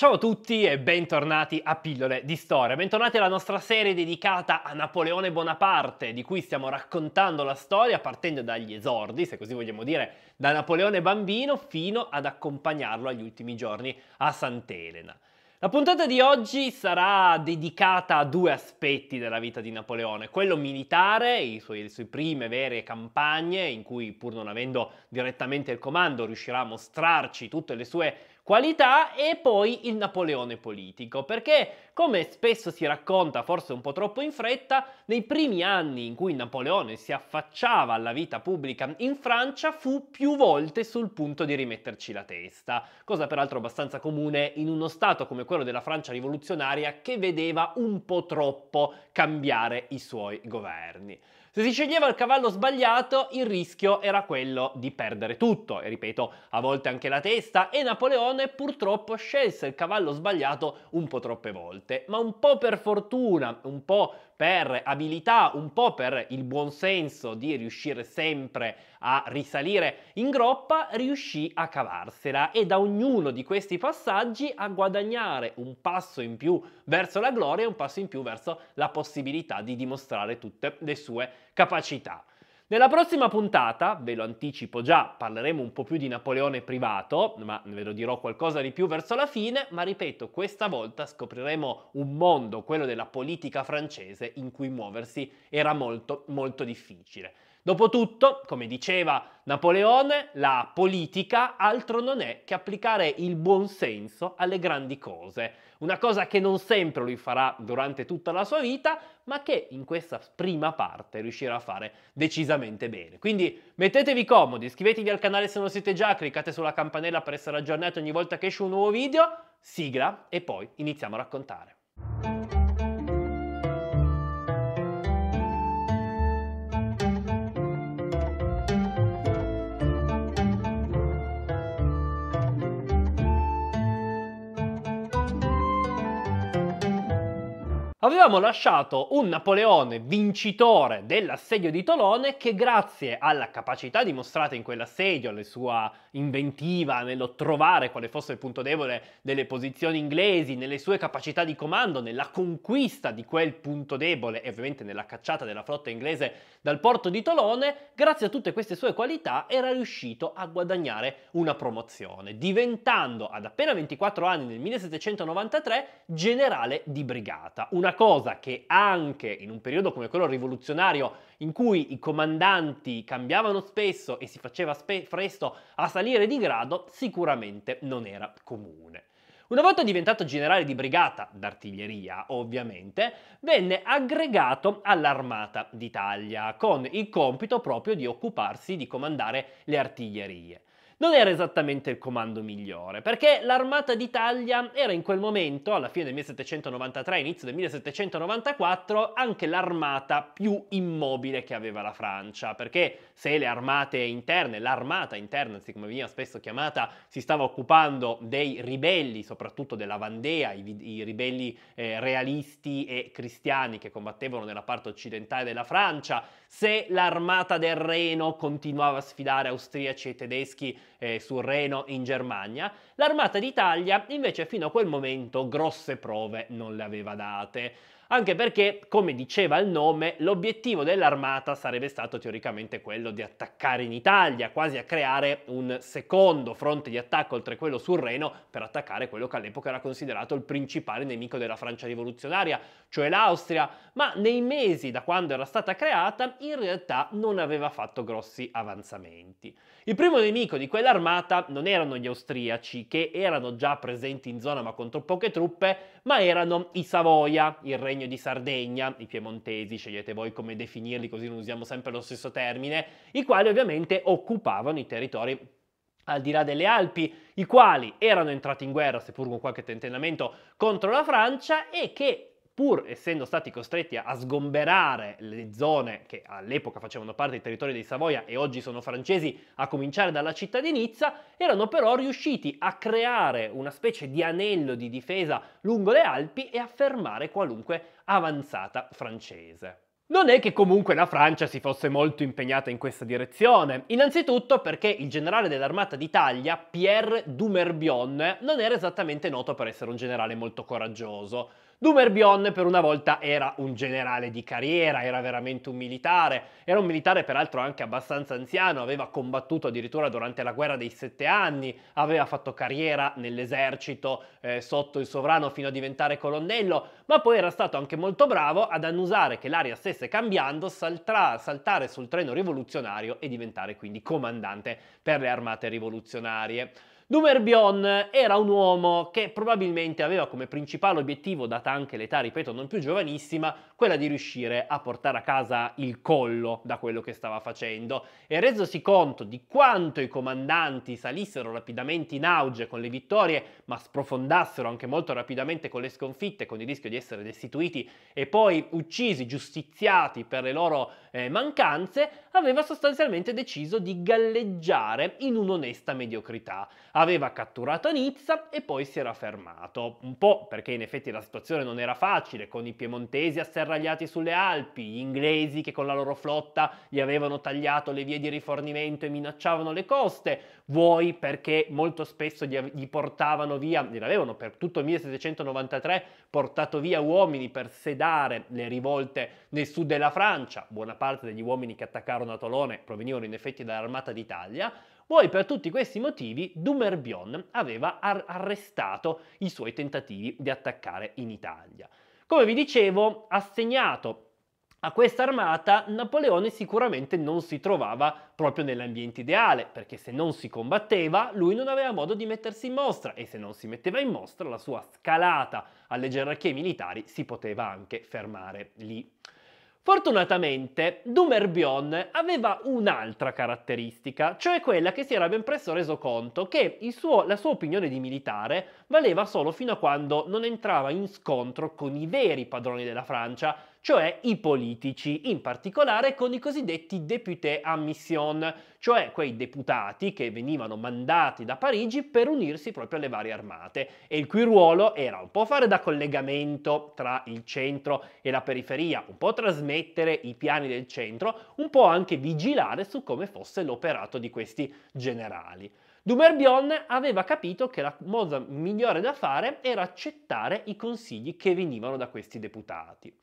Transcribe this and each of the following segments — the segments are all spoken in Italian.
Ciao a tutti e bentornati a Pillole di Storia, bentornati alla nostra serie dedicata a Napoleone Bonaparte, di cui stiamo raccontando la storia partendo dagli esordi, se così vogliamo dire, da Napoleone bambino fino ad accompagnarlo agli ultimi giorni a Sant'Elena. La puntata di oggi sarà dedicata a due aspetti della vita di Napoleone, quello militare, suoi, le sue prime vere campagne in cui pur non avendo direttamente il comando riuscirà a mostrarci tutte le sue qualità e poi il Napoleone politico, perché come spesso si racconta, forse un po' troppo in fretta, nei primi anni in cui Napoleone si affacciava alla vita pubblica in Francia fu più volte sul punto di rimetterci la testa, cosa peraltro abbastanza comune in uno stato come quello della Francia rivoluzionaria che vedeva un po' troppo cambiare i suoi governi. Se si sceglieva il cavallo sbagliato, il rischio era quello di perdere tutto, e ripeto, a volte anche la testa, e Napoleone purtroppo scelse il cavallo sbagliato un po' troppe volte, ma un po' per fortuna, un po' per abilità, un po' per il buon senso di riuscire sempre a risalire in groppa, riuscì a cavarsela e da ognuno di questi passaggi a guadagnare un passo in più verso la gloria e un passo in più verso la possibilità di dimostrare tutte le sue capacità. Nella prossima puntata, ve lo anticipo già, parleremo un po' più di Napoleone privato, ma ve lo dirò qualcosa di più verso la fine, ma ripeto, questa volta scopriremo un mondo, quello della politica francese, in cui muoversi era molto molto difficile. Dopotutto, come diceva Napoleone, la politica altro non è che applicare il buonsenso alle grandi cose, una cosa che non sempre lui farà durante tutta la sua vita, ma che in questa prima parte riuscirà a fare decisamente bene. Quindi mettetevi comodi, iscrivetevi al canale se non siete già, cliccate sulla campanella per essere aggiornati ogni volta che esce un nuovo video, sigla e poi iniziamo a raccontare. Avevamo lasciato un Napoleone vincitore dell'assedio di Tolone che grazie alla capacità dimostrata in quell'assedio, alla sua inventiva nello trovare quale fosse il punto debole delle posizioni inglesi, nelle sue capacità di comando, nella conquista di quel punto debole e ovviamente nella cacciata della flotta inglese dal porto di Tolone, grazie a tutte queste sue qualità era riuscito a guadagnare una promozione, diventando ad appena 24 anni nel 1793 generale di brigata, una una cosa che anche in un periodo come quello rivoluzionario, in cui i comandanti cambiavano spesso e si faceva spe- presto a salire di grado, sicuramente non era comune. Una volta diventato generale di brigata d'artiglieria, ovviamente, venne aggregato all'Armata d'Italia con il compito proprio di occuparsi di comandare le artiglierie non era esattamente il comando migliore, perché l'armata d'Italia era in quel momento, alla fine del 1793, inizio del 1794, anche l'armata più immobile che aveva la Francia, perché se le armate interne, l'armata interna, anzi come veniva spesso chiamata, si stava occupando dei ribelli, soprattutto della Vandea, i, i ribelli eh, realisti e cristiani che combattevano nella parte occidentale della Francia, se l'armata del Reno continuava a sfidare austriaci e tedeschi eh, sul Reno in Germania, l'Armata d'Italia invece fino a quel momento grosse prove non le aveva date anche perché, come diceva il nome, l'obiettivo dell'armata sarebbe stato teoricamente quello di attaccare in Italia, quasi a creare un secondo fronte di attacco oltre quello sul Reno per attaccare quello che all'epoca era considerato il principale nemico della Francia rivoluzionaria, cioè l'Austria, ma nei mesi da quando era stata creata in realtà non aveva fatto grossi avanzamenti. Il primo nemico di quell'armata non erano gli austriaci, che erano già presenti in zona ma con troppo poche truppe, ma erano i Savoia, il regno Regno di Sardegna, i piemontesi, scegliete voi come definirli così non usiamo sempre lo stesso termine, i quali ovviamente occupavano i territori al di là delle Alpi, i quali erano entrati in guerra, seppur con qualche tentennamento, contro la Francia e che pur essendo stati costretti a sgomberare le zone che all'epoca facevano parte dei territori dei Savoia e oggi sono francesi, a cominciare dalla città di Nizza, erano però riusciti a creare una specie di anello di difesa lungo le Alpi e a fermare qualunque avanzata francese. Non è che comunque la Francia si fosse molto impegnata in questa direzione, innanzitutto perché il generale dell'armata d'Italia, Pierre Dumerbion, non era esattamente noto per essere un generale molto coraggioso. Dumerbion per una volta era un generale di carriera, era veramente un militare, era un militare peraltro anche abbastanza anziano, aveva combattuto addirittura durante la guerra dei sette anni, aveva fatto carriera nell'esercito eh, sotto il sovrano fino a diventare colonnello, ma poi era stato anche molto bravo ad annusare che l'aria stesse cambiando, saltra, saltare sul treno rivoluzionario e diventare quindi comandante per le armate rivoluzionarie. Dumerbion era un uomo che probabilmente aveva come principale obiettivo, data anche l'età, ripeto, non più giovanissima, quella di riuscire a portare a casa il collo da quello che stava facendo e resosi conto di quanto i comandanti salissero rapidamente in auge con le vittorie, ma sprofondassero anche molto rapidamente con le sconfitte, con il rischio di essere destituiti e poi uccisi, giustiziati per le loro eh, mancanze, aveva sostanzialmente deciso di galleggiare in un'onesta mediocrità aveva catturato Nizza e poi si era fermato, un po' perché in effetti la situazione non era facile, con i piemontesi asserragliati sulle Alpi, gli inglesi che con la loro flotta gli avevano tagliato le vie di rifornimento e minacciavano le coste, vuoi perché molto spesso gli, gli portavano via, gli avevano per tutto il 1793 portato via uomini per sedare le rivolte nel sud della Francia, buona parte degli uomini che attaccarono a Tolone provenivano in effetti dall'armata d'Italia, poi per tutti questi motivi Dumerbion aveva ar- arrestato i suoi tentativi di attaccare in Italia. Come vi dicevo, assegnato a questa armata Napoleone sicuramente non si trovava proprio nell'ambiente ideale, perché se non si combatteva lui non aveva modo di mettersi in mostra e se non si metteva in mostra la sua scalata alle gerarchie militari si poteva anche fermare lì. Fortunatamente, Dumerbion aveva un'altra caratteristica, cioè quella che si era ben presto reso conto che suo, la sua opinione di militare valeva solo fino a quando non entrava in scontro con i veri padroni della Francia, cioè i politici, in particolare con i cosiddetti députés à mission, cioè quei deputati che venivano mandati da Parigi per unirsi proprio alle varie armate e il cui ruolo era un po' fare da collegamento tra il centro e la periferia, un po' trasmettere i piani del centro, un po' anche vigilare su come fosse l'operato di questi generali. Dumerbion aveva capito che la cosa migliore da fare era accettare i consigli che venivano da questi deputati.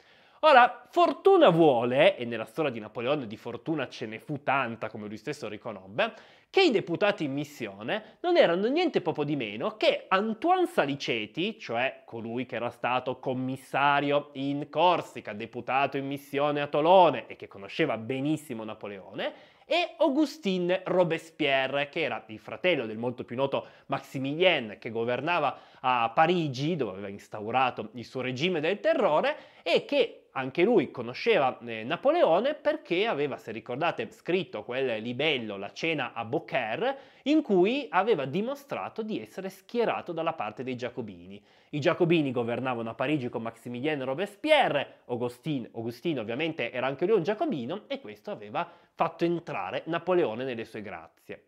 Ora, fortuna vuole, e nella storia di Napoleone di fortuna ce ne fu tanta come lui stesso riconobbe, che i deputati in missione non erano niente poco di meno che Antoine Saliceti, cioè colui che era stato commissario in Corsica, deputato in missione a Tolone e che conosceva benissimo Napoleone, e Augustin Robespierre, che era il fratello del molto più noto Maximilien, che governava a Parigi, dove aveva instaurato il suo regime del terrore, e che anche lui conosceva eh, Napoleone perché aveva, se ricordate, scritto quel libello, la cena a Beaucaire, in cui aveva dimostrato di essere schierato dalla parte dei giacobini. I giacobini governavano a Parigi con Maximilien Robespierre, Augustino, Augustino ovviamente era anche lui un giacobino e questo aveva fatto entrare Napoleone nelle sue grazie.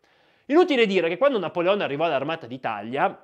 Inutile dire che quando Napoleone arrivò all'armata d'Italia,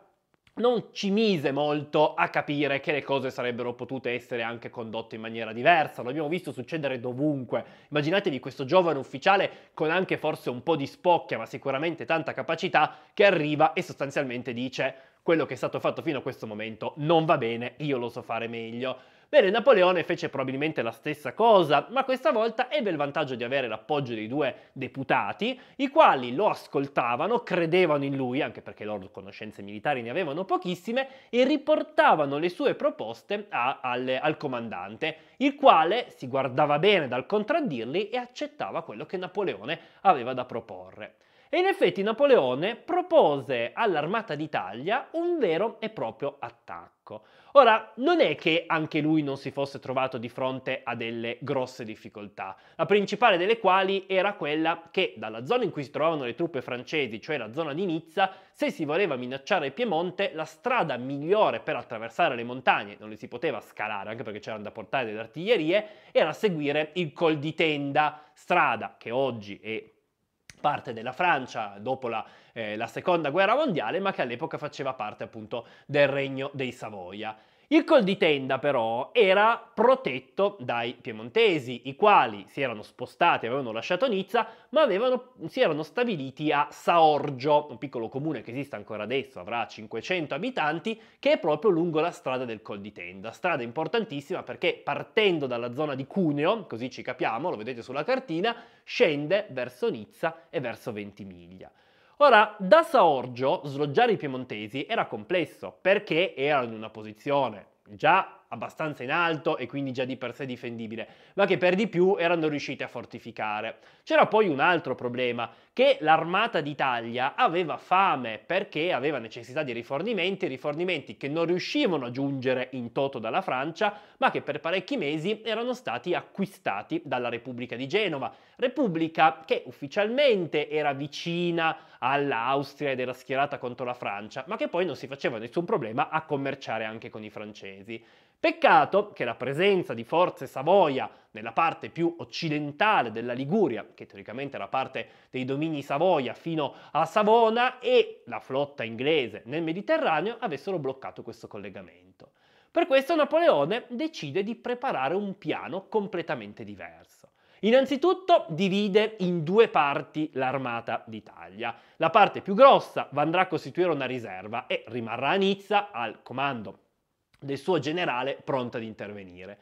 non ci mise molto a capire che le cose sarebbero potute essere anche condotte in maniera diversa, L'abbiamo visto succedere dovunque. Immaginatevi questo giovane ufficiale con anche forse un po' di spocchia, ma sicuramente tanta capacità, che arriva e sostanzialmente dice quello che è stato fatto fino a questo momento non va bene, io lo so fare meglio. Bene, Napoleone fece probabilmente la stessa cosa, ma questa volta ebbe il vantaggio di avere l'appoggio dei due deputati, i quali lo ascoltavano, credevano in lui, anche perché loro conoscenze militari ne avevano pochissime, e riportavano le sue proposte a, al, al comandante, il quale si guardava bene dal contraddirli e accettava quello che Napoleone aveva da proporre. E in effetti Napoleone propose all'armata d'Italia un vero e proprio attacco. Ora, non è che anche lui non si fosse trovato di fronte a delle grosse difficoltà, la principale delle quali era quella che dalla zona in cui si trovavano le truppe francesi, cioè la zona di Nizza, se si voleva minacciare il Piemonte, la strada migliore per attraversare le montagne, non le si poteva scalare anche perché c'erano da portare delle artiglierie, era seguire il Col di Tenda, strada che oggi è parte della Francia dopo la, eh, la seconda guerra mondiale, ma che all'epoca faceva parte appunto del regno dei Savoia. Il col di tenda però era protetto dai piemontesi, i quali si erano spostati, avevano lasciato Nizza, ma avevano, si erano stabiliti a Saorgio, un piccolo comune che esiste ancora adesso, avrà 500 abitanti, che è proprio lungo la strada del col di tenda. Strada importantissima perché partendo dalla zona di Cuneo, così ci capiamo, lo vedete sulla cartina, scende verso Nizza e verso Ventimiglia. Ora, da Saorgio sloggiare i piemontesi era complesso perché erano in una posizione già abbastanza in alto e quindi già di per sé difendibile, ma che per di più erano riusciti a fortificare. C'era poi un altro problema, che l'armata d'Italia aveva fame perché aveva necessità di rifornimenti, rifornimenti che non riuscivano a giungere in toto dalla Francia, ma che per parecchi mesi erano stati acquistati dalla Repubblica di Genova, repubblica che ufficialmente era vicina all'Austria ed era schierata contro la Francia, ma che poi non si faceva nessun problema a commerciare anche con i francesi. Peccato che la presenza di forze Savoia nella parte più occidentale della Liguria, che teoricamente era parte dei domini Savoia fino a Savona, e la flotta inglese nel Mediterraneo avessero bloccato questo collegamento. Per questo Napoleone decide di preparare un piano completamente diverso. Innanzitutto divide in due parti l'armata d'Italia. La parte più grossa andrà a costituire una riserva e rimarrà a Nizza al comando del suo generale pronto ad intervenire.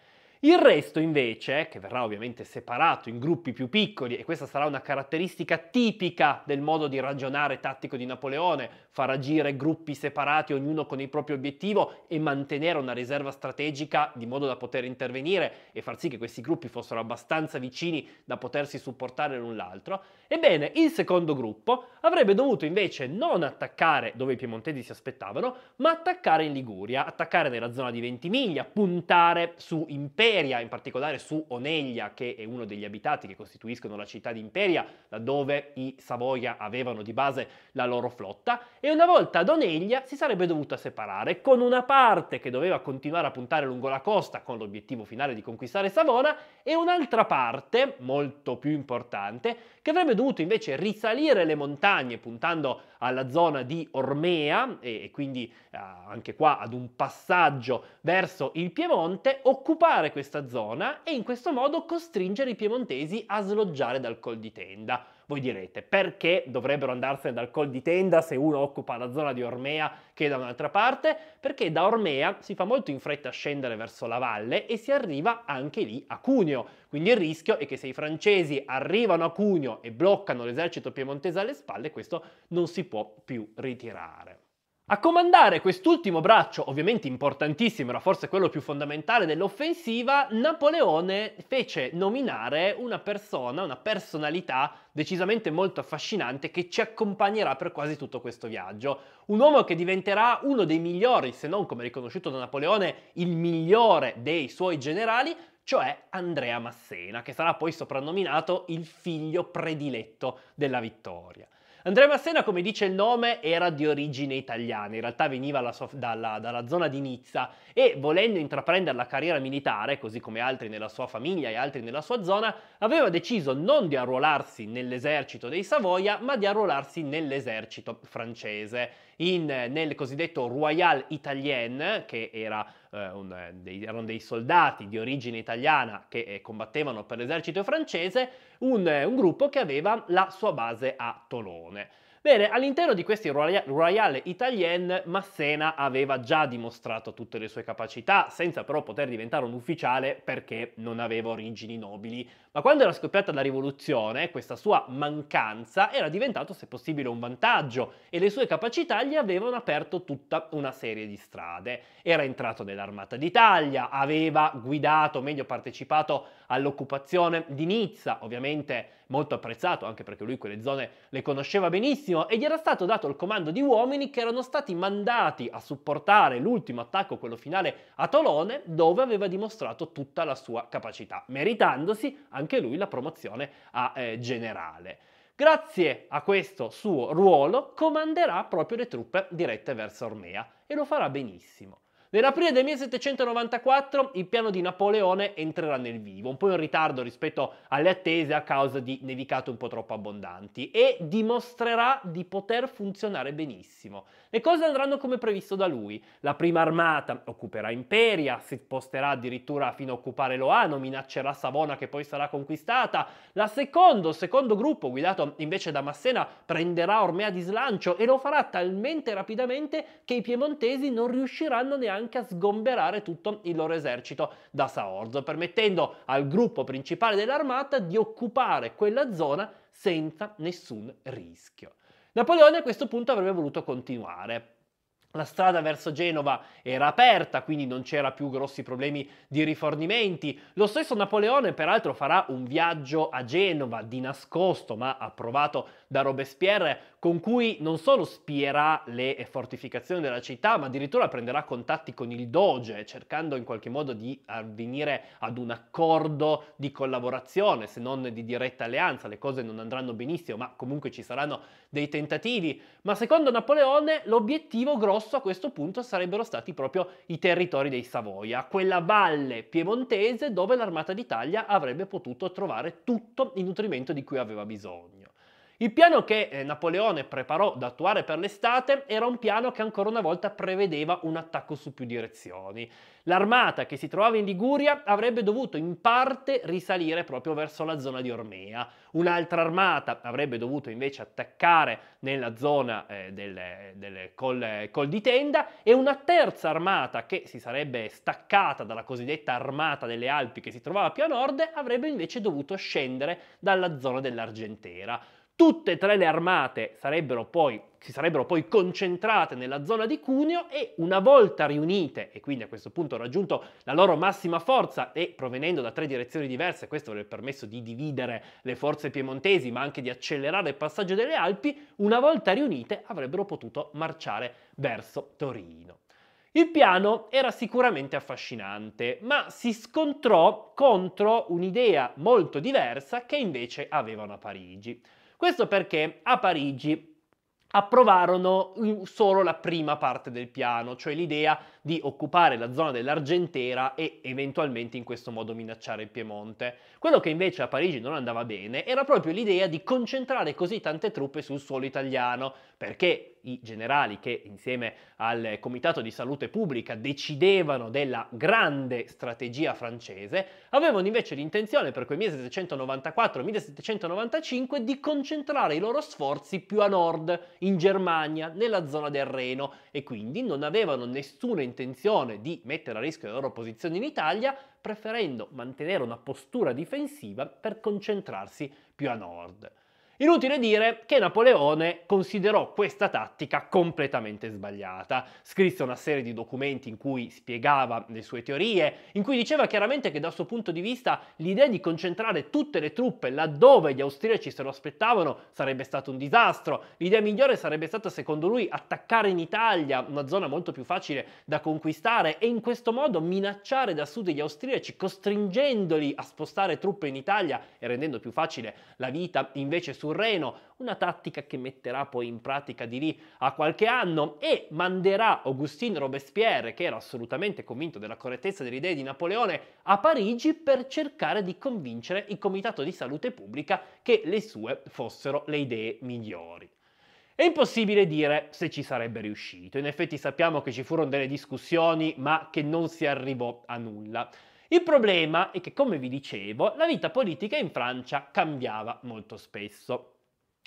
Il resto invece, che verrà ovviamente separato in gruppi più piccoli, e questa sarà una caratteristica tipica del modo di ragionare tattico di Napoleone, far agire gruppi separati, ognuno con il proprio obiettivo e mantenere una riserva strategica di modo da poter intervenire e far sì che questi gruppi fossero abbastanza vicini da potersi supportare l'un l'altro, ebbene il secondo gruppo avrebbe dovuto invece non attaccare dove i piemontesi si aspettavano, ma attaccare in Liguria, attaccare nella zona di Ventimiglia, puntare su imperi, Imperia, in particolare su Oneglia, che è uno degli abitati che costituiscono la città di Imperia, laddove i Savoia avevano di base la loro flotta, e una volta ad Oneglia si sarebbe dovuta separare, con una parte che doveva continuare a puntare lungo la costa con l'obiettivo finale di conquistare Savona, e un'altra parte, molto più importante, che avrebbe dovuto invece risalire le montagne puntando alla zona di Ormea e, e quindi eh, anche qua ad un passaggio verso il Piemonte, occupare questa zona e in questo modo costringere i piemontesi a sloggiare dal Col di Tenda. Voi direte, perché dovrebbero andarsene dal col di tenda se uno occupa la zona di Ormea che da un'altra parte? Perché da Ormea si fa molto in fretta a scendere verso la valle e si arriva anche lì a Cuneo. Quindi il rischio è che se i francesi arrivano a Cuneo e bloccano l'esercito piemontese alle spalle, questo non si può più ritirare. A comandare quest'ultimo braccio, ovviamente importantissimo, era forse quello più fondamentale dell'offensiva, Napoleone fece nominare una persona, una personalità decisamente molto affascinante che ci accompagnerà per quasi tutto questo viaggio. Un uomo che diventerà uno dei migliori, se non come riconosciuto da Napoleone, il migliore dei suoi generali, cioè Andrea Massena, che sarà poi soprannominato il figlio prediletto della vittoria. Andrea Massena, come dice il nome, era di origine italiana, in realtà veniva dalla, sua, dalla, dalla zona di Nizza e volendo intraprendere la carriera militare, così come altri nella sua famiglia e altri nella sua zona, aveva deciso non di arruolarsi nell'esercito dei Savoia, ma di arruolarsi nell'esercito francese in, nel cosiddetto Royal Italien, che era eh, un, eh, dei, erano dei soldati di origine italiana che eh, combattevano per l'esercito francese, un, eh, un, gruppo che aveva la sua base a Tolone. Bene, all'interno di questi Royal Italien Massena aveva già dimostrato tutte le sue capacità, senza però poter diventare un ufficiale perché non aveva origini nobili ma quando era scoppiata la rivoluzione, questa sua mancanza era diventato se possibile un vantaggio e le sue capacità gli avevano aperto tutta una serie di strade. Era entrato nell'Armata d'Italia, aveva guidato, meglio partecipato all'occupazione di Nizza, ovviamente molto apprezzato anche perché lui quelle zone le conosceva benissimo e gli era stato dato il comando di uomini che erano stati mandati a supportare l'ultimo attacco, quello finale a Tolone, dove aveva dimostrato tutta la sua capacità, meritandosi a anche lui la promozione a eh, generale. Grazie a questo suo ruolo comanderà proprio le truppe dirette verso Ormea e lo farà benissimo. Nell'aprile del 1794 il piano di Napoleone entrerà nel vivo, un po' in ritardo rispetto alle attese a causa di nevicate un po' troppo abbondanti, e dimostrerà di poter funzionare benissimo. Le cose andranno come previsto da lui. La prima armata occuperà Imperia, si sposterà addirittura fino a occupare Loano, minaccerà Savona che poi sarà conquistata. La seconda, il secondo gruppo, guidato invece da Massena, prenderà Ormea di slancio e lo farà talmente rapidamente che i piemontesi non riusciranno neanche anche a sgomberare tutto il loro esercito da Saorzo, permettendo al gruppo principale dell'armata di occupare quella zona senza nessun rischio. Napoleone a questo punto avrebbe voluto continuare, la strada verso Genova era aperta, quindi non c'era più grossi problemi di rifornimenti. Lo stesso Napoleone, peraltro, farà un viaggio a Genova di nascosto, ma approvato da Robespierre, con cui non solo spierà le fortificazioni della città, ma addirittura prenderà contatti con il Doge, cercando in qualche modo di avvenire ad un accordo di collaborazione, se non di diretta alleanza. Le cose non andranno benissimo, ma comunque ci saranno dei tentativi, ma secondo Napoleone l'obiettivo grosso a questo punto sarebbero stati proprio i territori dei Savoia, quella valle piemontese dove l'armata d'Italia avrebbe potuto trovare tutto il nutrimento di cui aveva bisogno. Il piano che eh, Napoleone preparò da attuare per l'estate era un piano che ancora una volta prevedeva un attacco su più direzioni. L'armata che si trovava in Liguria avrebbe dovuto in parte risalire proprio verso la zona di Ormea, un'altra armata avrebbe dovuto invece attaccare nella zona eh, del, del col, col di tenda e una terza armata che si sarebbe staccata dalla cosiddetta armata delle Alpi che si trovava più a nord avrebbe invece dovuto scendere dalla zona dell'Argentera. Tutte e tre le armate sarebbero poi, si sarebbero poi concentrate nella zona di Cuneo e una volta riunite, e quindi a questo punto raggiunto la loro massima forza e provenendo da tre direzioni diverse, questo avrebbe permesso di dividere le forze piemontesi ma anche di accelerare il passaggio delle Alpi, una volta riunite avrebbero potuto marciare verso Torino. Il piano era sicuramente affascinante, ma si scontrò contro un'idea molto diversa che invece avevano a Parigi. Questo perché a Parigi approvarono solo la prima parte del piano, cioè l'idea di occupare la zona dell'Argentera e eventualmente in questo modo minacciare il Piemonte. Quello che invece a Parigi non andava bene era proprio l'idea di concentrare così tante truppe sul suolo italiano, perché i generali che insieme al Comitato di Salute Pubblica decidevano della grande strategia francese, avevano invece l'intenzione per quel 1794-1795 di concentrare i loro sforzi più a nord, in Germania, nella zona del Reno e quindi non avevano nessuna intenzione di mettere a rischio le loro posizioni in Italia, preferendo mantenere una postura difensiva per concentrarsi più a nord. Inutile dire che Napoleone considerò questa tattica completamente sbagliata. Scrisse una serie di documenti in cui spiegava le sue teorie, in cui diceva chiaramente che dal suo punto di vista l'idea di concentrare tutte le truppe laddove gli austriaci se lo aspettavano sarebbe stato un disastro. L'idea migliore sarebbe stata secondo lui attaccare in Italia, una zona molto più facile da conquistare e in questo modo minacciare da sud gli austriaci costringendoli a spostare truppe in Italia e rendendo più facile la vita invece su Reno, una tattica che metterà poi in pratica di lì a qualche anno e manderà Augustin Robespierre, che era assolutamente convinto della correttezza delle idee di Napoleone, a Parigi per cercare di convincere il Comitato di Salute Pubblica che le sue fossero le idee migliori. È impossibile dire se ci sarebbe riuscito, in effetti sappiamo che ci furono delle discussioni ma che non si arrivò a nulla. Il problema è che, come vi dicevo, la vita politica in Francia cambiava molto spesso.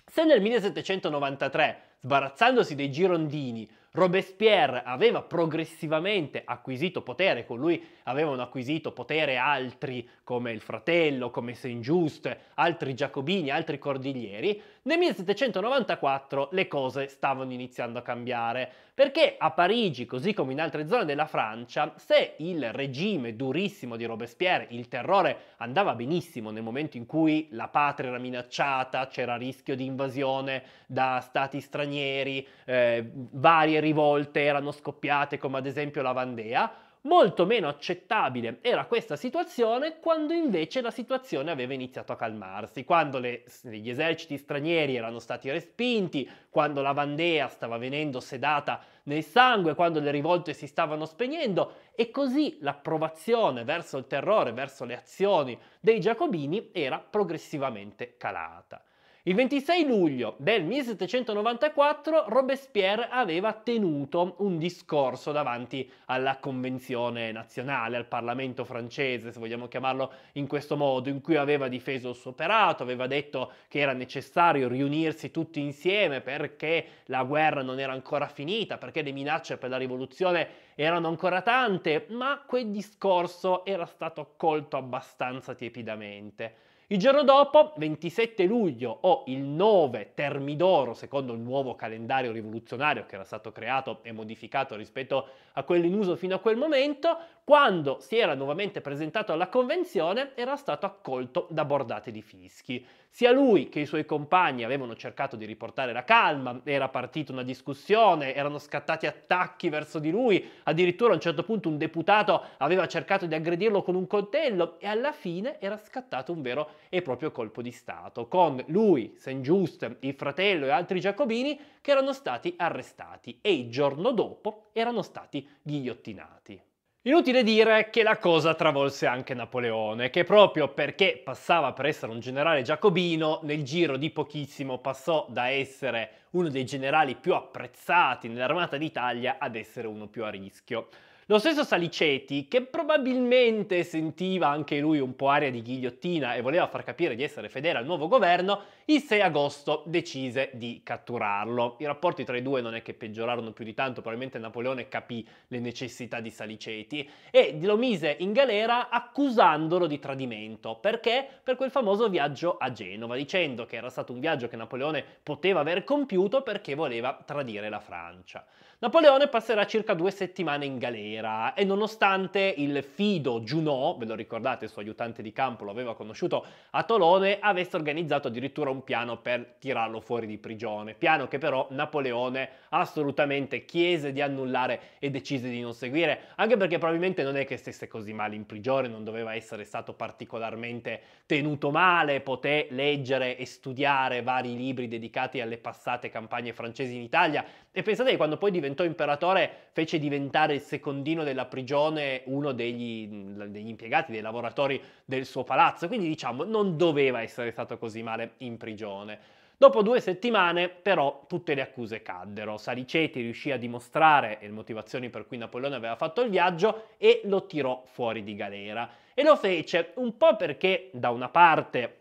Se nel 1793, sbarazzandosi dei girondini, Robespierre aveva progressivamente acquisito potere, con lui avevano acquisito potere altri come il fratello, come Saint-Just, altri giacobini, altri cordiglieri, nel 1794 le cose stavano iniziando a cambiare, perché a Parigi, così come in altre zone della Francia, se il regime durissimo di Robespierre, il terrore, andava benissimo nel momento in cui la patria era minacciata, c'era rischio di invasione da stati stranieri, eh, varie rivolte erano scoppiate come ad esempio la Vandea, Molto meno accettabile era questa situazione quando invece la situazione aveva iniziato a calmarsi, quando le, gli eserciti stranieri erano stati respinti, quando la Vandea stava venendo sedata nel sangue, quando le rivolte si stavano spegnendo e così l'approvazione verso il terrore, verso le azioni dei giacobini era progressivamente calata. Il 26 luglio del 1794 Robespierre aveva tenuto un discorso davanti alla Convenzione nazionale, al Parlamento francese, se vogliamo chiamarlo in questo modo, in cui aveva difeso il suo operato, aveva detto che era necessario riunirsi tutti insieme perché la guerra non era ancora finita, perché le minacce per la rivoluzione erano ancora tante, ma quel discorso era stato accolto abbastanza tiepidamente. Il giorno dopo, 27 luglio o il 9 Termidoro, secondo il nuovo calendario rivoluzionario che era stato creato e modificato rispetto a quello in uso fino a quel momento, quando si era nuovamente presentato alla convenzione era stato accolto da bordate di fischi. Sia lui che i suoi compagni avevano cercato di riportare la calma, era partita una discussione, erano scattati attacchi verso di lui, addirittura a un certo punto un deputato aveva cercato di aggredirlo con un coltello e alla fine era scattato un vero e proprio colpo di Stato, con lui, Saint Just, il fratello e altri giacobini che erano stati arrestati e il giorno dopo erano stati ghigliottinati. Inutile dire che la cosa travolse anche Napoleone, che proprio perché passava per essere un generale giacobino, nel giro di pochissimo passò da essere uno dei generali più apprezzati nell'armata d'Italia ad essere uno più a rischio. Lo stesso Saliceti, che probabilmente sentiva anche lui un po' aria di ghigliottina e voleva far capire di essere fedele al nuovo governo, il 6 agosto decise di catturarlo. I rapporti tra i due non è che peggiorarono più di tanto, probabilmente Napoleone capì le necessità di Saliceti e lo mise in galera accusandolo di tradimento. Perché? Per quel famoso viaggio a Genova, dicendo che era stato un viaggio che Napoleone poteva aver compiuto perché voleva tradire la Francia. Napoleone passerà circa due settimane in galera e nonostante il fido Junot, ve lo ricordate, il suo aiutante di campo lo aveva conosciuto a Tolone, avesse organizzato addirittura un piano per tirarlo fuori di prigione, piano che però Napoleone assolutamente chiese di annullare e decise di non seguire, anche perché probabilmente non è che stesse così male in prigione, non doveva essere stato particolarmente tenuto male, poté leggere e studiare vari libri dedicati alle passate campagne francesi in Italia e pensate che quando poi diventò diventò imperatore fece diventare il secondino della prigione uno degli, degli impiegati, dei lavoratori del suo palazzo, quindi diciamo non doveva essere stato così male in prigione. Dopo due settimane però tutte le accuse caddero, Saliceti riuscì a dimostrare le motivazioni per cui Napoleone aveva fatto il viaggio e lo tirò fuori di galera. E lo fece un po' perché da una parte,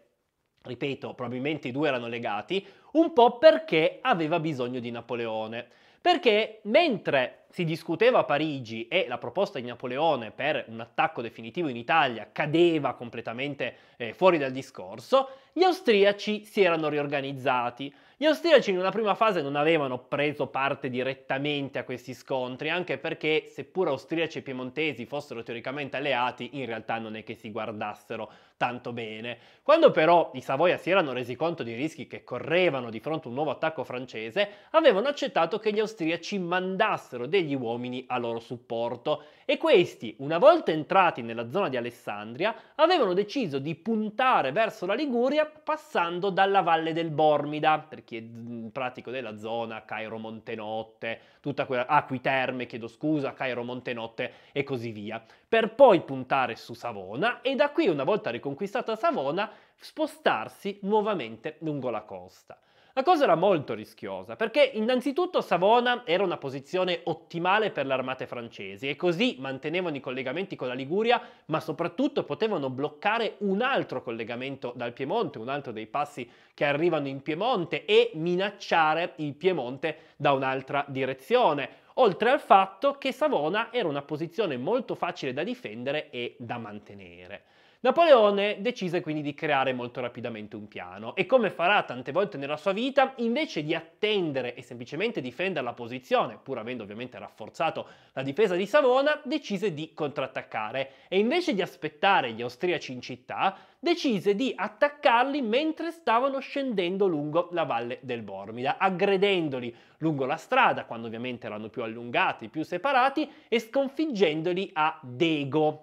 ripeto, probabilmente i due erano legati, un po' perché aveva bisogno di Napoleone. Perché mentre si discuteva a Parigi e la proposta di Napoleone per un attacco definitivo in Italia cadeva completamente eh, fuori dal discorso, gli austriaci si erano riorganizzati. Gli austriaci in una prima fase non avevano preso parte direttamente a questi scontri, anche perché seppur austriaci e piemontesi fossero teoricamente alleati, in realtà non è che si guardassero tanto bene. Quando però i Savoia si erano resi conto dei rischi che correvano di fronte a un nuovo attacco francese, avevano accettato che gli austriaci mandassero degli gli uomini a loro supporto e questi, una volta entrati nella zona di Alessandria, avevano deciso di puntare verso la Liguria passando dalla valle del Bormida, per chi è pratico della zona, Cairo Montenotte, tutta quella Acquiterme, ah, chiedo scusa, Cairo Montenotte e così via, per poi puntare su Savona e da qui una volta riconquistata Savona spostarsi nuovamente lungo la costa. La cosa era molto rischiosa perché innanzitutto Savona era una posizione ottimale per le armate francesi e così mantenevano i collegamenti con la Liguria ma soprattutto potevano bloccare un altro collegamento dal Piemonte, un altro dei passi che arrivano in Piemonte e minacciare il Piemonte da un'altra direzione oltre al fatto che Savona era una posizione molto facile da difendere e da mantenere. Napoleone decise quindi di creare molto rapidamente un piano e come farà tante volte nella sua vita, invece di attendere e semplicemente difendere la posizione, pur avendo ovviamente rafforzato la difesa di Savona, decise di contrattaccare e invece di aspettare gli austriaci in città, decise di attaccarli mentre stavano scendendo lungo la valle del Bormida, aggredendoli lungo la strada, quando ovviamente erano più allungati, più separati, e sconfiggendoli a Dego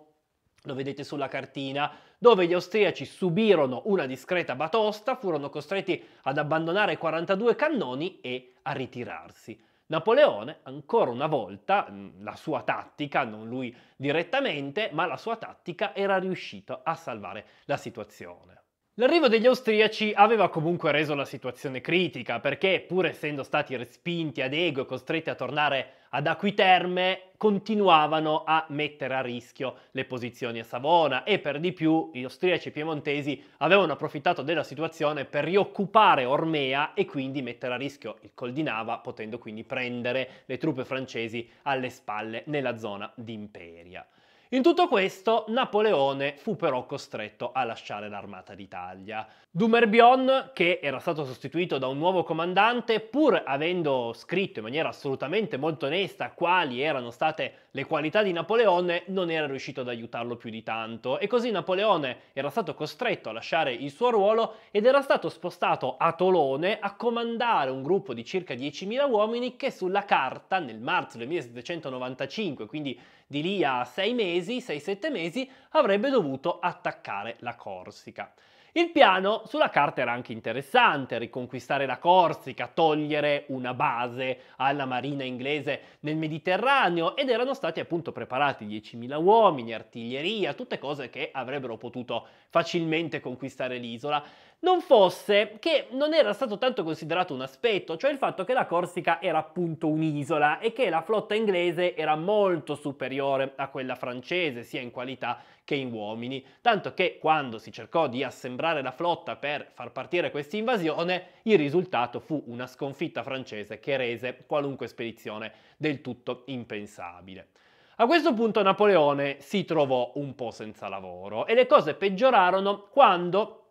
lo vedete sulla cartina, dove gli austriaci subirono una discreta batosta, furono costretti ad abbandonare 42 cannoni e a ritirarsi. Napoleone, ancora una volta, mm, la sua tattica, non lui direttamente, ma la sua tattica era riuscita a salvare la situazione. L'arrivo degli austriaci aveva comunque reso la situazione critica perché, pur essendo stati respinti ad Ego e costretti a tornare ad Acquiterme, continuavano a mettere a rischio le posizioni a Savona e per di più gli austriaci piemontesi avevano approfittato della situazione per rioccupare Ormea e quindi mettere a rischio il Col di Nava, potendo quindi prendere le truppe francesi alle spalle nella zona di Imperia. In tutto questo Napoleone fu però costretto a lasciare l'Armata d'Italia. Dumerbion, che era stato sostituito da un nuovo comandante, pur avendo scritto in maniera assolutamente molto onesta quali erano state le qualità di Napoleone, non era riuscito ad aiutarlo più di tanto e così Napoleone era stato costretto a lasciare il suo ruolo ed era stato spostato a Tolone a comandare un gruppo di circa 10.000 uomini che sulla carta nel marzo del 1795, quindi di lì a sei mesi, mesi, 6-7 mesi, avrebbe dovuto attaccare la Corsica. Il piano sulla carta era anche interessante, riconquistare la Corsica, togliere una base alla marina inglese nel Mediterraneo ed erano stati appunto preparati 10.000 uomini, artiglieria, tutte cose che avrebbero potuto facilmente conquistare l'isola non fosse che non era stato tanto considerato un aspetto, cioè il fatto che la Corsica era appunto un'isola e che la flotta inglese era molto superiore a quella francese, sia in qualità che in uomini, tanto che quando si cercò di assemblare la flotta per far partire questa invasione, il risultato fu una sconfitta francese che rese qualunque spedizione del tutto impensabile. A questo punto Napoleone si trovò un po' senza lavoro e le cose peggiorarono quando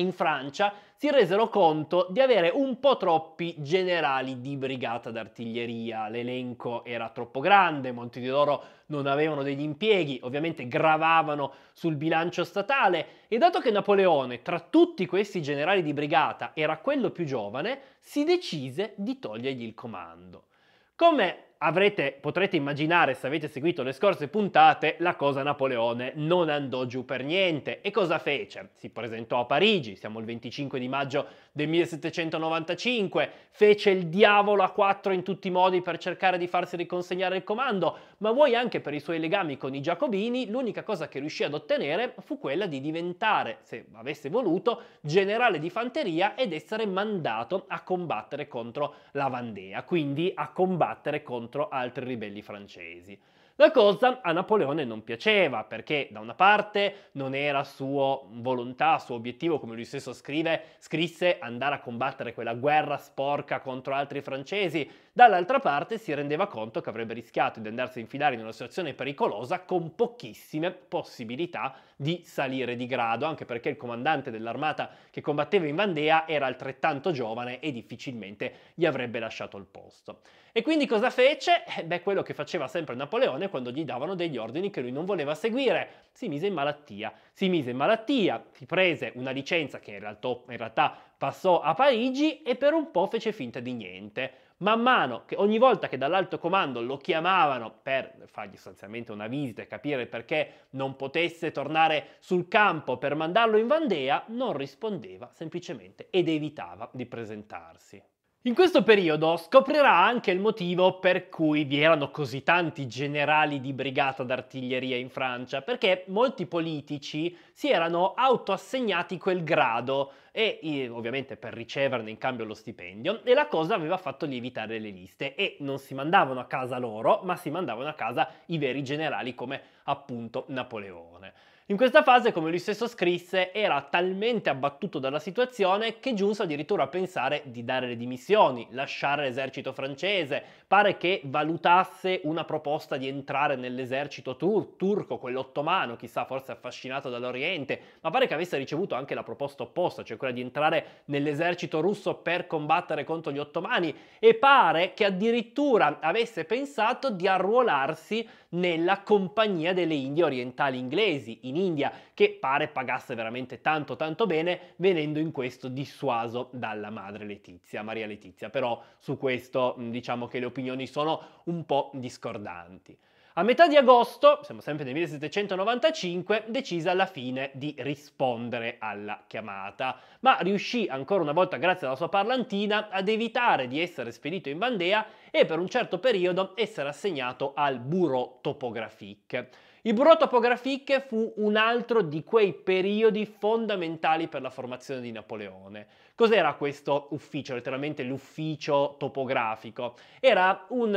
in Francia si resero conto di avere un po' troppi generali di brigata d'artiglieria, l'elenco era troppo grande, molti di loro non avevano degli impieghi, ovviamente gravavano sul bilancio statale e dato che Napoleone tra tutti questi generali di brigata era quello più giovane, si decise di togliergli il comando. Come avrete, potrete immaginare, se avete seguito le scorse puntate, la cosa Napoleone non andò giù per niente. E cosa fece? Si presentò a Parigi, siamo il 25 di maggio del 1795, fece il diavolo a quattro in tutti i modi per cercare di farsi riconsegnare il comando, ma vuoi anche per i suoi legami con i giacobini, l'unica cosa che riuscì ad ottenere fu quella di diventare, se avesse voluto, generale di fanteria ed essere mandato a combattere contro la Vandea, quindi a combattere contro contro altri ribelli francesi. La cosa a Napoleone non piaceva perché da una parte non era sua volontà, suo obiettivo, come lui stesso scrive, scrisse andare a combattere quella guerra sporca contro altri francesi, Dall'altra parte si rendeva conto che avrebbe rischiato di andarsi a infilare in una situazione pericolosa con pochissime possibilità di salire di grado, anche perché il comandante dell'armata che combatteva in Vandea era altrettanto giovane e difficilmente gli avrebbe lasciato il posto. E quindi cosa fece? Eh, beh, quello che faceva sempre Napoleone quando gli davano degli ordini che lui non voleva seguire. Si mise in malattia. Si mise in malattia, si prese una licenza che in realtà, in realtà passò a Parigi e per un po' fece finta di niente Man mano che ogni volta che dall'alto comando lo chiamavano per fargli sostanzialmente una visita e capire perché non potesse tornare sul campo per mandarlo in Vandea, non rispondeva semplicemente ed evitava di presentarsi. In questo periodo scoprirà anche il motivo per cui vi erano così tanti generali di brigata d'artiglieria in Francia, perché molti politici si erano autoassegnati quel grado e ovviamente per riceverne in cambio lo stipendio e la cosa aveva fatto lievitare le liste e non si mandavano a casa loro, ma si mandavano a casa i veri generali come appunto Napoleone. In questa fase, come lui stesso scrisse, era talmente abbattuto dalla situazione che giunse addirittura a pensare di dare le dimissioni, lasciare l'esercito francese, pare che valutasse una proposta di entrare nell'esercito tur- turco, quello ottomano, chissà, forse affascinato dall'Oriente, ma pare che avesse ricevuto anche la proposta opposta, cioè quella di entrare nell'esercito russo per combattere contro gli ottomani e pare che addirittura avesse pensato di arruolarsi nella compagnia delle Indie orientali inglesi in India, che pare pagasse veramente tanto tanto bene, venendo in questo dissuaso dalla madre Letizia, Maria Letizia. Però su questo mm, diciamo che le opinioni sono un po' discordanti. A metà di agosto, siamo sempre nel 1795, decise alla fine di rispondere alla chiamata, ma riuscì ancora una volta grazie alla sua parlantina ad evitare di essere spedito in Vandea e per un certo periodo essere assegnato al Bureau Topographique. Il Bureau Topographique fu un altro di quei periodi fondamentali per la formazione di Napoleone. Cos'era questo ufficio, letteralmente l'ufficio topografico? Era un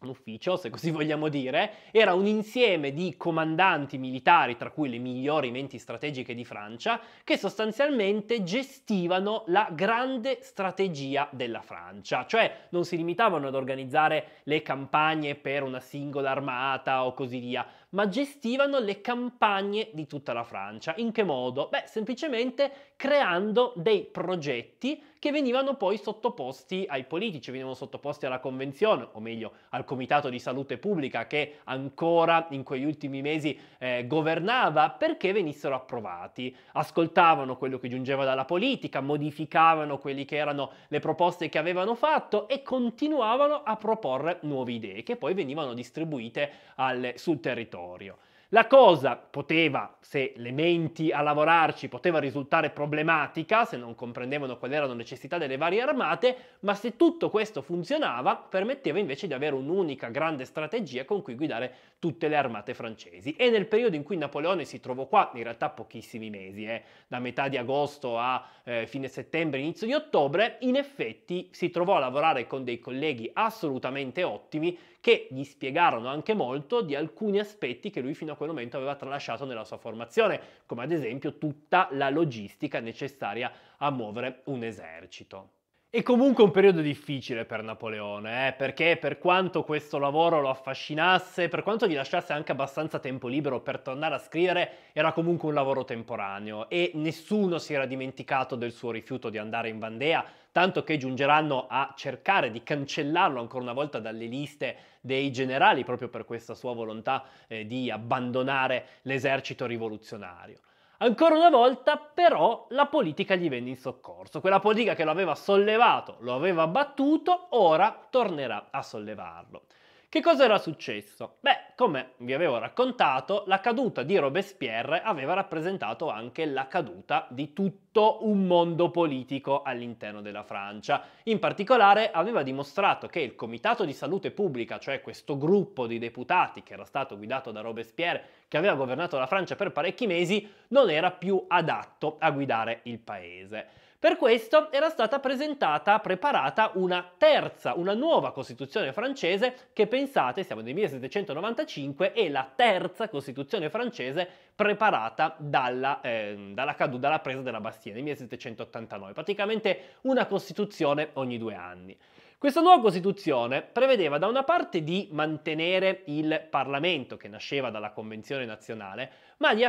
un ufficio, se così vogliamo dire, era un insieme di comandanti militari, tra cui le migliori menti strategiche di Francia, che sostanzialmente gestivano la grande strategia della Francia, cioè non si limitavano ad organizzare le campagne per una singola armata o così via, ma gestivano le campagne di tutta la Francia. In che modo? Beh, semplicemente creando dei progetti che venivano poi sottoposti ai politici, venivano sottoposti alla convenzione, o meglio al Comitato di Salute Pubblica che ancora in quegli ultimi mesi eh, governava perché venissero approvati. Ascoltavano quello che giungeva dalla politica, modificavano quelle che erano le proposte che avevano fatto e continuavano a proporre nuove idee che poi venivano distribuite al, sul territorio. La cosa poteva, se le menti a lavorarci, poteva risultare problematica se non comprendevano qual era la necessità delle varie armate, ma se tutto questo funzionava permetteva invece di avere un'unica grande strategia con cui guidare tutte le armate francesi. E nel periodo in cui Napoleone si trovò qua, in realtà pochissimi mesi, eh, da metà di agosto a eh, fine settembre, inizio di ottobre, in effetti si trovò a lavorare con dei colleghi assolutamente ottimi che gli spiegarono anche molto di alcuni aspetti che lui fino a quel momento aveva tralasciato nella sua formazione, come ad esempio tutta la logistica necessaria a muovere un esercito. È comunque un periodo difficile per Napoleone, eh, perché per quanto questo lavoro lo affascinasse, per quanto gli lasciasse anche abbastanza tempo libero per tornare a scrivere, era comunque un lavoro temporaneo e nessuno si era dimenticato del suo rifiuto di andare in Vandea, tanto che giungeranno a cercare di cancellarlo ancora una volta dalle liste dei generali proprio per questa sua volontà eh, di abbandonare l'esercito rivoluzionario. Ancora una volta però la politica gli venne in soccorso, quella politica che lo aveva sollevato, lo aveva battuto, ora tornerà a sollevarlo. Che cosa era successo? Beh, come vi avevo raccontato, la caduta di Robespierre aveva rappresentato anche la caduta di tutto un mondo politico all'interno della Francia. In particolare aveva dimostrato che il Comitato di Salute Pubblica, cioè questo gruppo di deputati che era stato guidato da Robespierre, che aveva governato la Francia per parecchi mesi, non era più adatto a guidare il paese. Per questo era stata presentata, preparata una terza, una nuova Costituzione francese che pensate, siamo nel 1795, è la terza Costituzione francese preparata dalla, eh, dalla caduta, dalla presa della Bastia nel 1789, praticamente una Costituzione ogni due anni. Questa nuova Costituzione prevedeva da una parte di mantenere il Parlamento, che nasceva dalla Convenzione nazionale, ma di,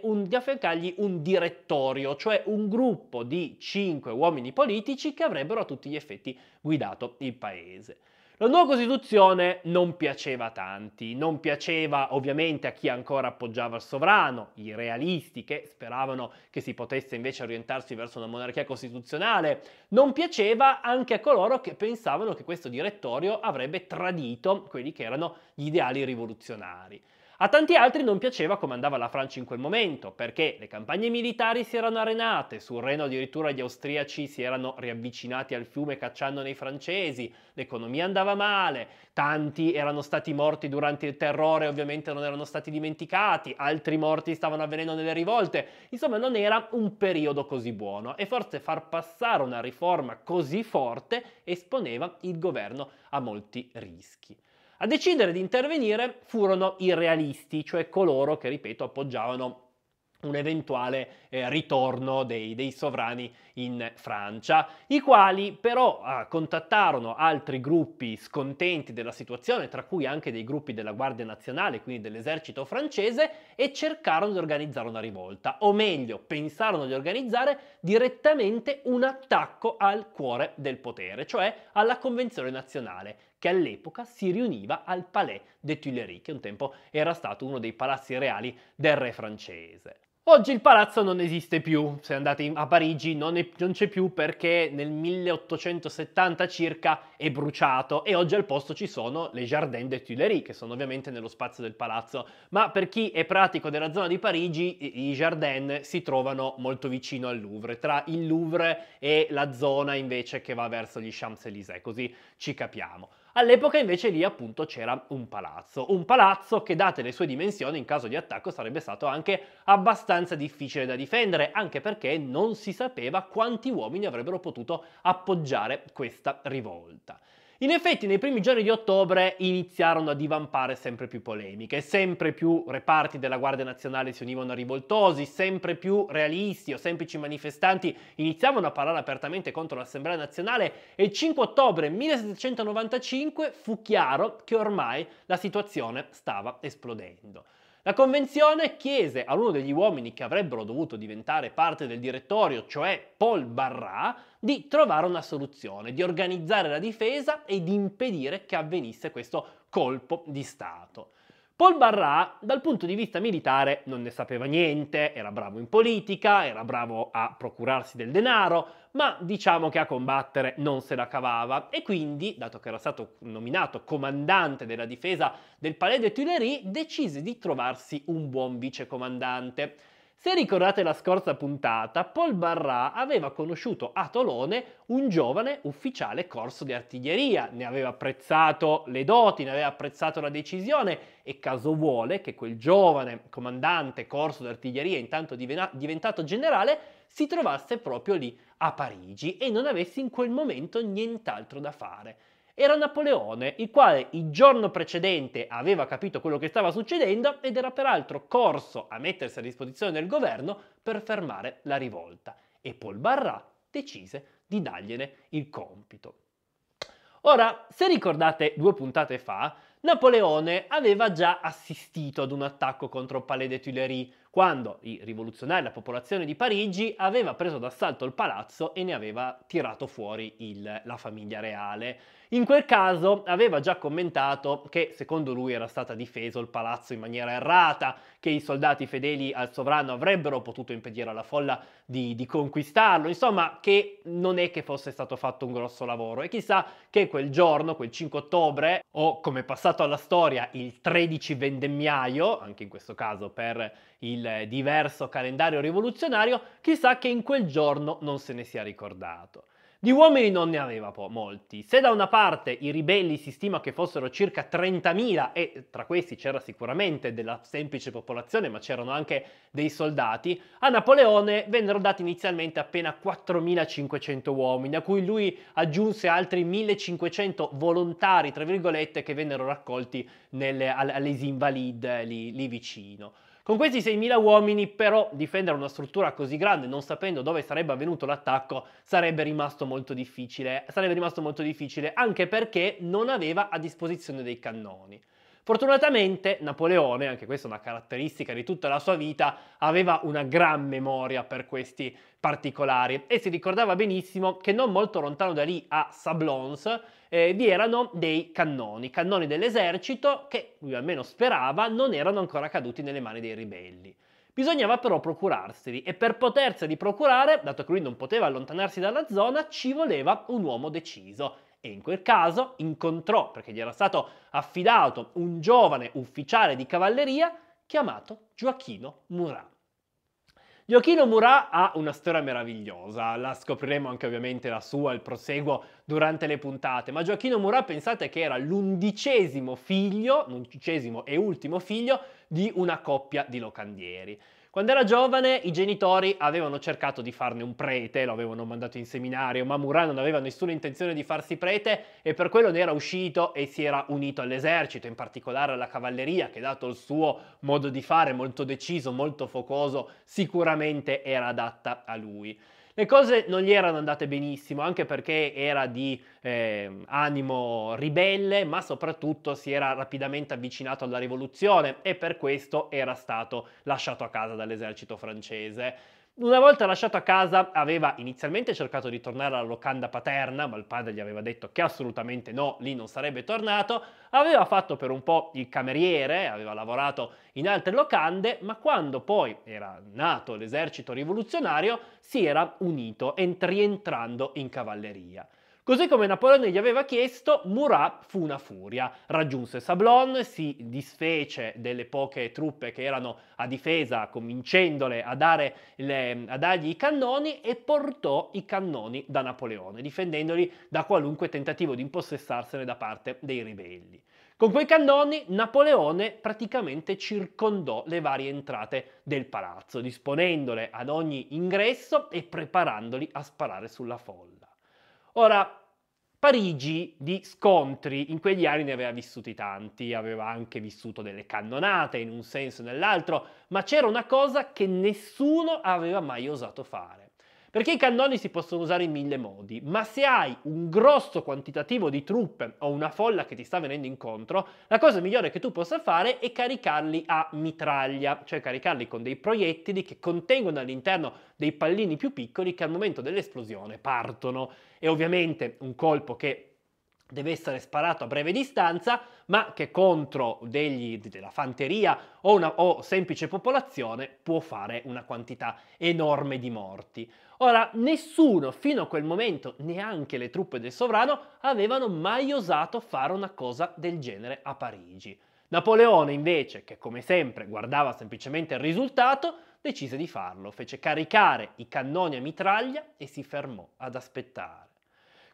un, di affiancargli un direttorio, cioè un gruppo di cinque uomini politici che avrebbero a tutti gli effetti guidato il paese. La nuova Costituzione non piaceva a tanti, non piaceva ovviamente a chi ancora appoggiava il sovrano, i realisti che speravano che si potesse invece orientarsi verso una monarchia costituzionale, non piaceva anche a coloro che pensavano che questo direttorio avrebbe tradito quelli che erano gli ideali rivoluzionari. A tanti altri non piaceva come andava la Francia in quel momento, perché le campagne militari si erano arenate, sul Reno addirittura gli austriaci si erano riavvicinati al fiume cacciandone i francesi, l'economia andava male, tanti erano stati morti durante il terrore, ovviamente non erano stati dimenticati, altri morti stavano avvenendo nelle rivolte, insomma non era un periodo così buono e forse far passare una riforma così forte esponeva il governo a molti rischi. A decidere di intervenire furono i realisti, cioè coloro che, ripeto, appoggiavano un eventuale eh, ritorno dei, dei, sovrani in Francia, i quali però eh, contattarono altri gruppi scontenti della situazione, tra cui anche dei gruppi della Guardia Nazionale, quindi dell'esercito francese, e cercarono di organizzare una rivolta, o meglio, pensarono di organizzare direttamente un attacco al cuore del potere, cioè alla Convenzione nazionale, che all'epoca si riuniva al Palais des Tuileries, che un tempo era stato uno dei palazzi reali del re francese. Oggi il palazzo non esiste più, se andate a Parigi non, è, non, c'è più perché nel 1870 circa è bruciato e oggi al posto ci sono le Jardin des Tuileries che sono ovviamente nello spazio del palazzo, ma per chi è pratico della zona di Parigi i Jardin si trovano molto vicino al Louvre, tra il Louvre e la zona invece che va verso gli Champs-Élysées, così ci capiamo. All'epoca invece lì appunto c'era un palazzo, un palazzo che date le sue dimensioni in caso di attacco sarebbe stato anche abbastanza difficile da difendere, anche perché non si sapeva quanti uomini avrebbero potuto appoggiare questa rivolta. In effetti nei primi giorni di ottobre iniziarono a divampare sempre più polemiche, sempre più reparti della Guardia Nazionale si univano a rivoltosi, sempre più realisti o semplici manifestanti iniziavano a parlare apertamente contro l'Assemblea Nazionale e il 5 ottobre 1795 fu chiaro che ormai la situazione stava esplodendo. La convenzione chiese a uno degli uomini che avrebbero dovuto diventare parte del direttorio, cioè Paul Barrat, di trovare una soluzione, di organizzare la difesa e di impedire che avvenisse questo colpo di Stato. Paul Barra, dal punto di vista militare, non ne sapeva niente, era bravo in politica, era bravo a procurarsi del denaro, ma diciamo che a combattere non se la cavava e quindi, dato che era stato nominato comandante della difesa del Palais de Tuileries, decise di trovarsi un buon vicecomandante. Se ricordate la scorsa puntata, Paul Barra aveva conosciuto a Tolone un giovane ufficiale corso di artiglieria, ne aveva apprezzato le doti, ne aveva apprezzato la decisione e caso vuole che quel giovane comandante corso di artiglieria, intanto diventato generale, si trovasse proprio lì a Parigi e non avesse in quel momento nient'altro da fare era Napoleone, il quale il giorno precedente aveva capito quello che stava succedendo ed era peraltro corso a mettersi a disposizione del governo per fermare la rivolta. E Paul Barrat decise di dargliene il compito. Ora, se ricordate due puntate fa, Napoleone aveva già assistito ad un attacco contro Palais des Tuileries, quando i rivoluzionari, la popolazione di Parigi, aveva preso d'assalto il palazzo e ne aveva tirato fuori il, la famiglia reale. In quel caso aveva già commentato che secondo lui era stata difeso il palazzo in maniera errata, che i soldati fedeli al sovrano avrebbero potuto impedire alla folla di, di conquistarlo, insomma che non è che fosse stato fatto un grosso lavoro e chissà che quel giorno, quel 5 ottobre, o come è passato alla storia il 13 vendemmiaio, anche in questo caso per il diverso calendario rivoluzionario, chissà che in quel giorno non se ne sia ricordato. Di uomini non ne aveva po- molti. Se da una parte i ribelli si stima che fossero circa 30.000 e tra questi c'era sicuramente della semplice popolazione, ma c'erano anche dei soldati, a Napoleone vennero dati inizialmente appena 4.500 uomini, a cui lui aggiunse altri 1.500 volontari, tra virgolette, che vennero raccolti nelle, alle, alle Invalide eh, lì, lì vicino. Con questi 6.000 uomini però difendere una struttura così grande non sapendo dove sarebbe avvenuto l'attacco sarebbe rimasto molto difficile, sarebbe rimasto molto difficile anche perché non aveva a disposizione dei cannoni. Fortunatamente Napoleone, anche questa è una caratteristica di tutta la sua vita, aveva una gran memoria per questi particolari e si ricordava benissimo che non molto lontano da lì a Sablons eh, vi erano dei cannoni, cannoni dell'esercito che, lui almeno sperava, non erano ancora caduti nelle mani dei ribelli. Bisognava però procurarseli e per poterseli procurare, dato che lui non poteva allontanarsi dalla zona, ci voleva un uomo deciso. E in quel caso incontrò, perché gli era stato affidato, un giovane ufficiale di cavalleria chiamato Gioacchino Murat. Yoshino Murà ha una storia meravigliosa, la scopriremo anche ovviamente la sua, il proseguo durante le puntate, ma Gioacchino Murà pensate che era l'undicesimo figlio, l'undicesimo e ultimo figlio di una coppia di locandieri. Quando era giovane i genitori avevano cercato di farne un prete, lo avevano mandato in seminario, ma Murat non aveva nessuna intenzione di farsi prete e per quello ne era uscito e si era unito all'esercito, in particolare alla cavalleria che dato il suo modo di fare molto deciso, molto focoso, sicuramente era adatta a lui. Le cose non gli erano andate benissimo, anche perché era di eh, animo ribelle, ma soprattutto si era rapidamente avvicinato alla rivoluzione e per questo era stato lasciato a casa dall'esercito francese. Una volta lasciato a casa aveva inizialmente cercato di tornare alla locanda paterna, ma il padre gli aveva detto che assolutamente no, lì non sarebbe tornato, aveva fatto per un po' il cameriere, aveva lavorato in altre locande, ma quando poi era nato l'esercito rivoluzionario si era unito rientrando in cavalleria. Così come Napoleone gli aveva chiesto, Murat fu una furia, raggiunse Sablon, si disfece delle poche truppe che erano a difesa, convincendole a, le, a dargli i cannoni e portò i cannoni da Napoleone, difendendoli da qualunque tentativo di impossessarsene da parte dei ribelli. Con quei cannoni Napoleone praticamente circondò le varie entrate del palazzo, disponendole ad ogni ingresso e preparandoli a sparare sulla folla. Ora, Parigi di scontri in quegli anni ne aveva vissuti tanti, aveva anche vissuto delle cannonate in un senso o nell'altro, ma c'era una cosa che nessuno aveva mai osato fare perché i cannoni si possono usare in mille modi, ma se hai un grosso quantitativo di truppe o una folla che ti sta venendo incontro, la cosa migliore che tu possa fare è caricarli a mitraglia, cioè caricarli con dei proiettili che contengono all'interno dei pallini più piccoli che al momento dell'esplosione partono. E ovviamente un colpo che deve essere sparato a breve distanza, ma che contro degli, della fanteria o, una, o semplice popolazione può fare una quantità enorme di morti. Ora, nessuno fino a quel momento, neanche le truppe del sovrano, avevano mai osato fare una cosa del genere a Parigi. Napoleone invece, che come sempre guardava semplicemente il risultato, decise di farlo, fece caricare i cannoni a mitraglia e si fermò ad aspettare.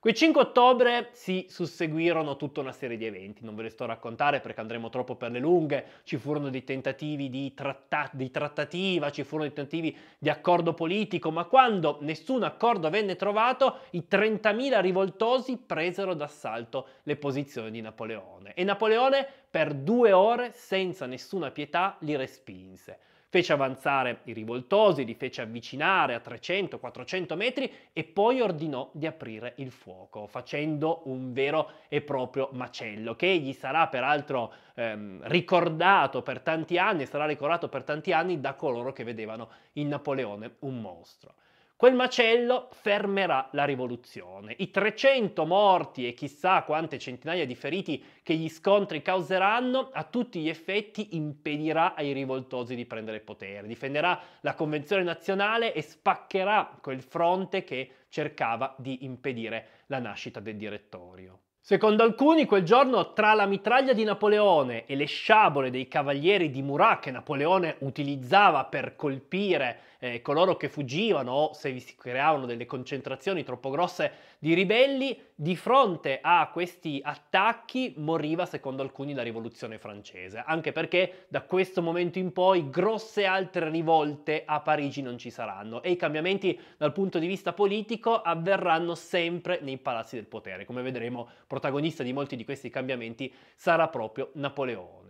Quei 5 ottobre si susseguirono tutta una serie di eventi, non ve le sto a raccontare perché andremo troppo per le lunghe, ci furono dei tentativi di, tratta- di trattativa, ci furono dei tentativi di accordo politico, ma quando nessun accordo venne trovato, i 30.000 rivoltosi presero d'assalto le posizioni di Napoleone e Napoleone per due ore senza nessuna pietà li respinse. Fece avanzare i rivoltosi, li fece avvicinare a 300-400 metri e poi ordinò di aprire il fuoco, facendo un vero e proprio macello, che gli sarà peraltro ehm, ricordato per tanti anni sarà ricordato per tanti anni da coloro che vedevano in Napoleone un mostro. Quel macello fermerà la rivoluzione. I 300 morti e chissà quante centinaia di feriti che gli scontri causeranno a tutti gli effetti impedirà ai rivoltosi di prendere potere, difenderà la Convenzione nazionale e spaccherà quel fronte che cercava di impedire la nascita del direttorio. Secondo alcuni, quel giorno tra la mitraglia di Napoleone e le sciabole dei cavalieri di Murat che Napoleone utilizzava per colpire eh, coloro che fuggivano o se vi si creavano delle concentrazioni troppo grosse di ribelli, di fronte a questi attacchi moriva secondo alcuni la rivoluzione francese, anche perché da questo momento in poi grosse altre rivolte a Parigi non ci saranno e i cambiamenti dal punto di vista politico avverranno sempre nei palazzi del potere. Come vedremo, protagonista di molti di questi cambiamenti sarà proprio Napoleone.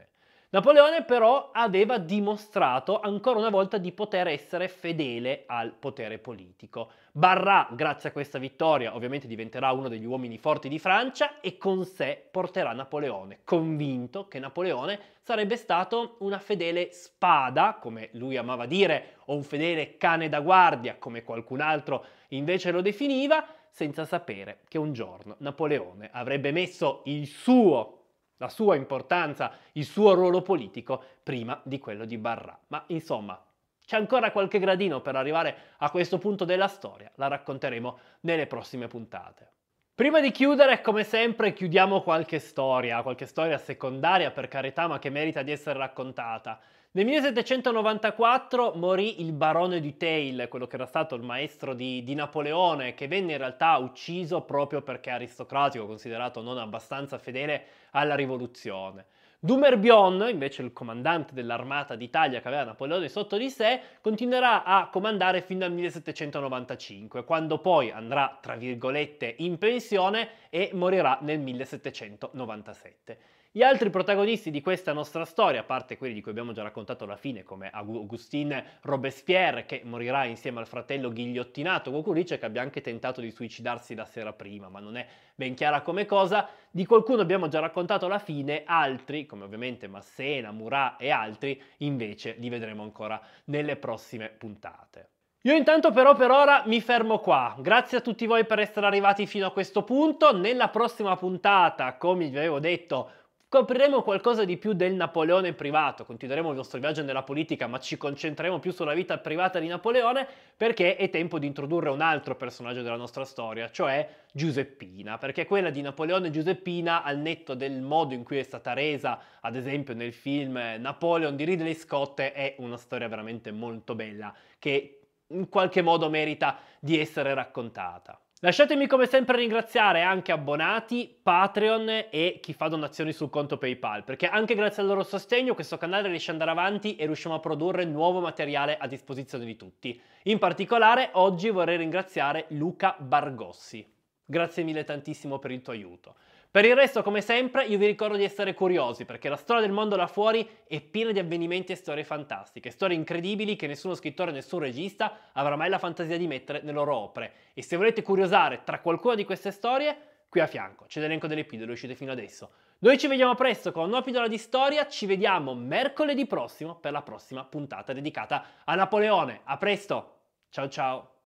Napoleone però aveva dimostrato ancora una volta di poter essere fedele al potere politico. Barra, grazie a questa vittoria, ovviamente diventerà uno degli uomini forti di Francia e con sé porterà Napoleone, convinto che Napoleone sarebbe stato una fedele spada, come lui amava dire, o un fedele cane da guardia, come qualcun altro invece lo definiva, senza sapere che un giorno Napoleone avrebbe messo il suo la sua importanza, il suo ruolo politico prima di quello di Barra. Ma insomma, c'è ancora qualche gradino per arrivare a questo punto della storia, la racconteremo nelle prossime puntate. Prima di chiudere, come sempre, chiudiamo qualche storia, qualche storia secondaria per carità, ma che merita di essere raccontata. Nel 1794 morì il barone du Teil, quello che era stato il maestro di, di, Napoleone, che venne in realtà ucciso proprio perché aristocratico, considerato non abbastanza fedele alla rivoluzione. Dumerbion, invece il comandante dell'armata d'Italia che aveva Napoleone sotto di sé, continuerà a comandare fino al 1795, quando poi andrà, tra virgolette, in pensione e morirà nel 1797. Gli altri protagonisti di questa nostra storia, a parte quelli di cui abbiamo già raccontato la fine, come Augustin Robespierre, che morirà insieme al fratello ghigliottinato Gokulice, che abbia anche tentato di suicidarsi la sera prima, ma non è ben chiara come cosa, di qualcuno abbiamo già raccontato la fine, altri, come ovviamente Massena, Murat e altri, invece li vedremo ancora nelle prossime puntate. Io intanto però per ora mi fermo qua, grazie a tutti voi per essere arrivati fino a questo punto, nella prossima puntata, come vi avevo detto, Scopriremo qualcosa di più del Napoleone privato, continueremo il nostro viaggio nella politica ma ci concentreremo più sulla vita privata di Napoleone perché è tempo di introdurre un altro personaggio della nostra storia, cioè Giuseppina, perché quella di Napoleone Giuseppina, al netto del modo in cui è stata resa, ad esempio nel film Napoleon di Ridley Scott, è una storia veramente molto bella che in qualche modo merita di essere raccontata. Lasciatemi come sempre ringraziare anche abbonati, Patreon e chi fa donazioni sul conto PayPal, perché anche grazie al loro sostegno questo canale riesce ad andare avanti e riusciamo a produrre nuovo materiale a disposizione di tutti. In particolare oggi vorrei ringraziare Luca Bargossi. Grazie mille tantissimo per il tuo aiuto. Per il resto, come sempre, io vi ricordo di essere curiosi, perché la storia del mondo là fuori è piena di avvenimenti e storie fantastiche, storie incredibili che nessuno scrittore, nessun regista avrà mai la fantasia di mettere nelle loro opere. E se volete curiosare tra qualcuna di queste storie, qui a fianco c'è l'elenco delle pillole uscite fino adesso. Noi ci vediamo presto con una pillola di storia, ci vediamo mercoledì prossimo per la prossima puntata dedicata a Napoleone. A presto! Ciao ciao!